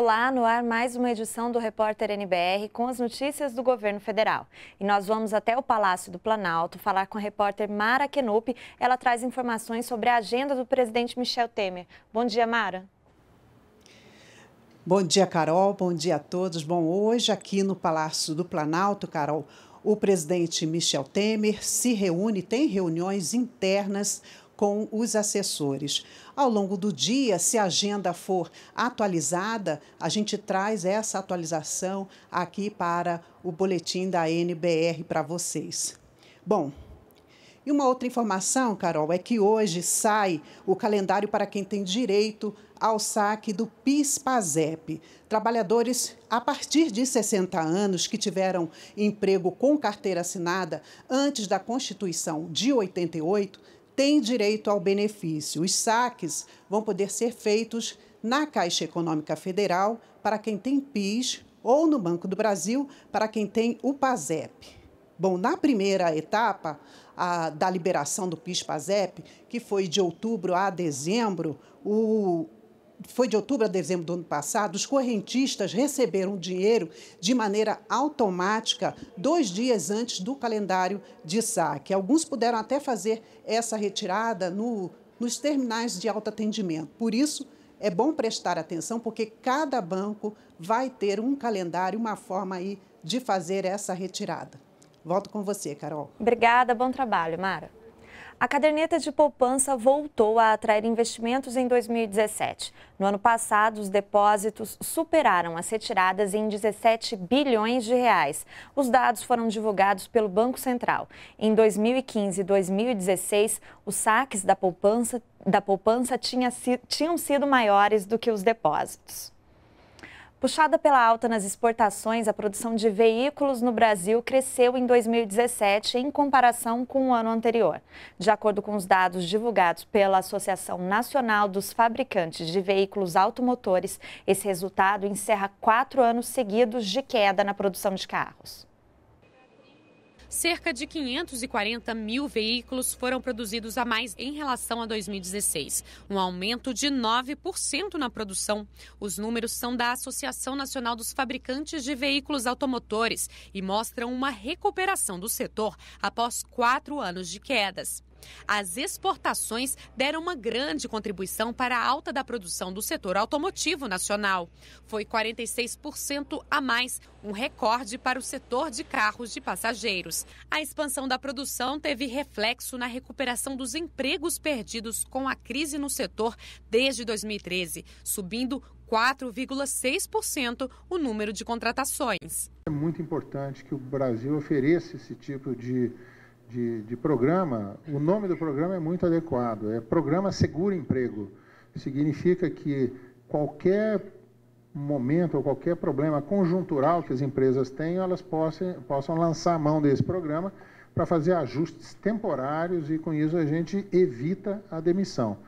Olá, no ar mais uma edição do Repórter NBR com as notícias do governo federal. E nós vamos até o Palácio do Planalto falar com a repórter Mara Kenup. Ela traz informações sobre a agenda do presidente Michel Temer. Bom dia, Mara. Bom dia, Carol. Bom dia a todos. Bom, hoje aqui no Palácio do Planalto, Carol, o presidente Michel Temer se reúne, tem reuniões internas com os assessores. Ao longo do dia, se a agenda for atualizada, a gente traz essa atualização aqui para o boletim da NBR para vocês. Bom, e uma outra informação, Carol, é que hoje sai o calendário para quem tem direito ao saque do PIS-PASEP. Trabalhadores a partir de 60 anos que tiveram emprego com carteira assinada antes da Constituição de 88 tem direito ao benefício. Os saques vão poder ser feitos na Caixa Econômica Federal para quem tem PIS ou no Banco do Brasil para quem tem o PASEP. Bom, na primeira etapa a, da liberação do PIS-PASEP, que foi de outubro a dezembro, o foi de outubro a dezembro do ano passado, os correntistas receberam dinheiro de maneira automática dois dias antes do calendário de saque. Alguns puderam até fazer essa retirada no, nos terminais de autoatendimento. Por isso, é bom prestar atenção, porque cada banco vai ter um calendário, uma forma aí de fazer essa retirada. Volto com você, Carol. Obrigada, bom trabalho, Mara. A caderneta de poupança voltou a atrair investimentos em 2017. No ano passado, os depósitos superaram as retiradas em 17 bilhões de reais. Os dados foram divulgados pelo Banco Central. Em 2015 e 2016, os saques da poupança, da poupança tinha, tinham sido maiores do que os depósitos. Puxada pela alta nas exportações, a produção de veículos no Brasil cresceu em 2017 em comparação com o ano anterior. De acordo com os dados divulgados pela Associação Nacional dos Fabricantes de Veículos Automotores, esse resultado encerra quatro anos seguidos de queda na produção de carros cerca de 540 mil veículos foram produzidos a mais em relação a 2016, um aumento de 9% na produção. Os números são da Associação Nacional dos Fabricantes de Veículos Automotores e mostram uma recuperação do setor após quatro anos de quedas. As exportações deram uma grande contribuição para a alta da produção do setor automotivo nacional. Foi 46% a mais, um recorde para o setor de carros de passageiros. A expansão da produção teve reflexo na recuperação dos empregos perdidos com a crise no setor desde 2013, subindo 4,6% o número de contratações. É muito importante que o Brasil ofereça esse tipo de de, de programa, o nome do programa é muito adequado. É Programa Seguro Emprego. Significa que qualquer momento ou qualquer problema conjuntural que as empresas tenham, elas possam, possam lançar a mão desse programa para fazer ajustes temporários e com isso a gente evita a demissão.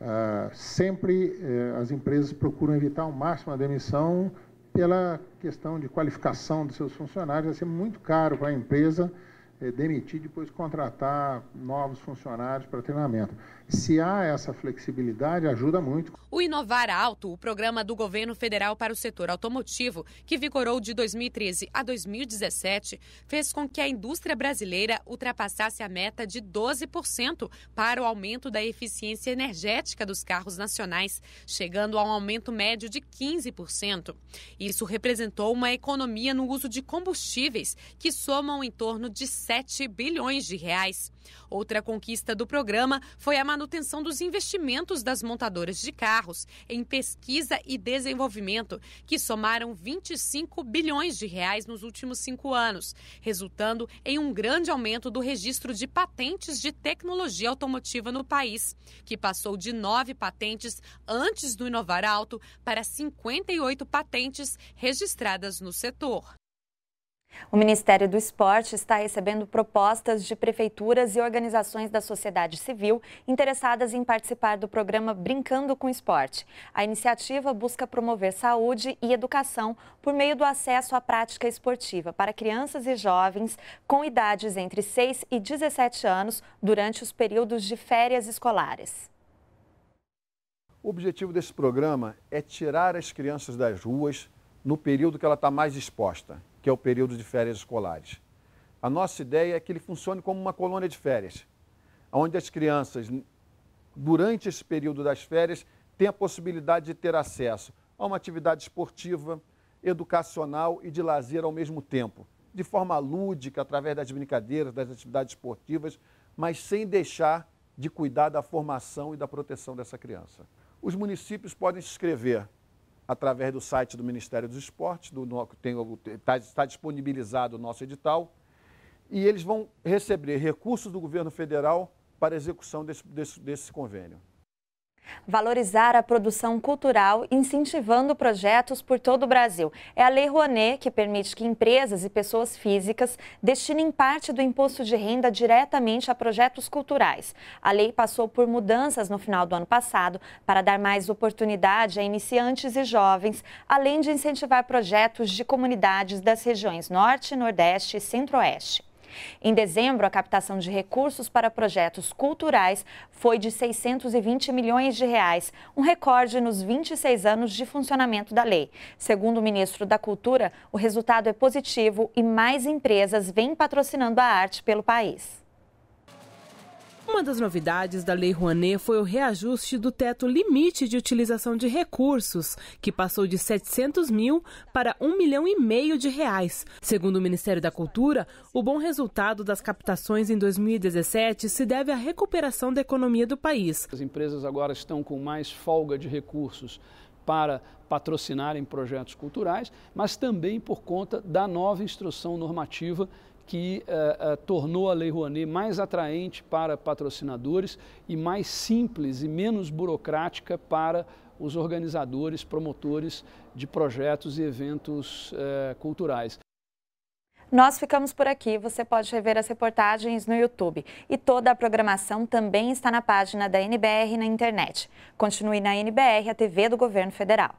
Ah, sempre eh, as empresas procuram evitar ao máximo a demissão pela questão de qualificação dos seus funcionários, vai ser muito caro para a empresa é, demitir, depois contratar novos funcionários para treinamento. Se há essa flexibilidade, ajuda muito. O Inovar Alto, o programa do governo federal para o setor automotivo, que vigorou de 2013 a 2017, fez com que a indústria brasileira ultrapassasse a meta de 12% para o aumento da eficiência energética dos carros nacionais, chegando a um aumento médio de 15%. Isso representou uma economia no uso de combustíveis que somam em torno de 7 bilhões de reais. Outra conquista do programa foi a manutenção dos investimentos das montadoras de carros em pesquisa e desenvolvimento, que somaram 25 bilhões de reais nos últimos cinco anos, resultando em um grande aumento do registro de patentes de tecnologia automotiva no país, que passou de nove patentes antes do Inovar Alto para 58 patentes registradas no setor. O Ministério do Esporte está recebendo propostas de prefeituras e organizações da sociedade civil interessadas em participar do programa Brincando com Esporte. A iniciativa busca promover saúde e educação por meio do acesso à prática esportiva para crianças e jovens com idades entre 6 e 17 anos durante os períodos de férias escolares. O objetivo desse programa é tirar as crianças das ruas no período que ela está mais exposta, que é o período de férias escolares. A nossa ideia é que ele funcione como uma colônia de férias, onde as crianças, durante esse período das férias, têm a possibilidade de ter acesso a uma atividade esportiva, educacional e de lazer ao mesmo tempo, de forma lúdica, através das brincadeiras, das atividades esportivas, mas sem deixar de cuidar da formação e da proteção dessa criança. Os municípios podem se inscrever através do site do Ministério dos Esportes, do, tá, está disponibilizado o nosso edital, e eles vão receber recursos do governo federal para execução desse, desse, desse convênio. Valorizar a produção cultural, incentivando projetos por todo o Brasil. É a Lei Rouanet que permite que empresas e pessoas físicas destinem parte do imposto de renda diretamente a projetos culturais. A lei passou por mudanças no final do ano passado para dar mais oportunidade a iniciantes e jovens, além de incentivar projetos de comunidades das regiões Norte, Nordeste e Centro-Oeste. Em dezembro, a captação de recursos para projetos culturais foi de 620 milhões de reais, um recorde nos 26 anos de funcionamento da lei. Segundo o ministro da Cultura, o resultado é positivo e mais empresas vêm patrocinando a arte pelo país. Uma das novidades da Lei Rouanet foi o reajuste do teto limite de utilização de recursos, que passou de 700 mil para 1 milhão e meio de reais. Segundo o Ministério da Cultura, o bom resultado das captações em 2017 se deve à recuperação da economia do país. As empresas agora estão com mais folga de recursos para patrocinarem projetos culturais, mas também por conta da nova instrução normativa que uh, uh, tornou a Lei Rouanet mais atraente para patrocinadores e mais simples e menos burocrática para os organizadores, promotores de projetos e eventos uh, culturais. Nós ficamos por aqui. Você pode rever as reportagens no YouTube. E toda a programação também está na página da NBR na internet. Continue na NBR, a TV do Governo Federal.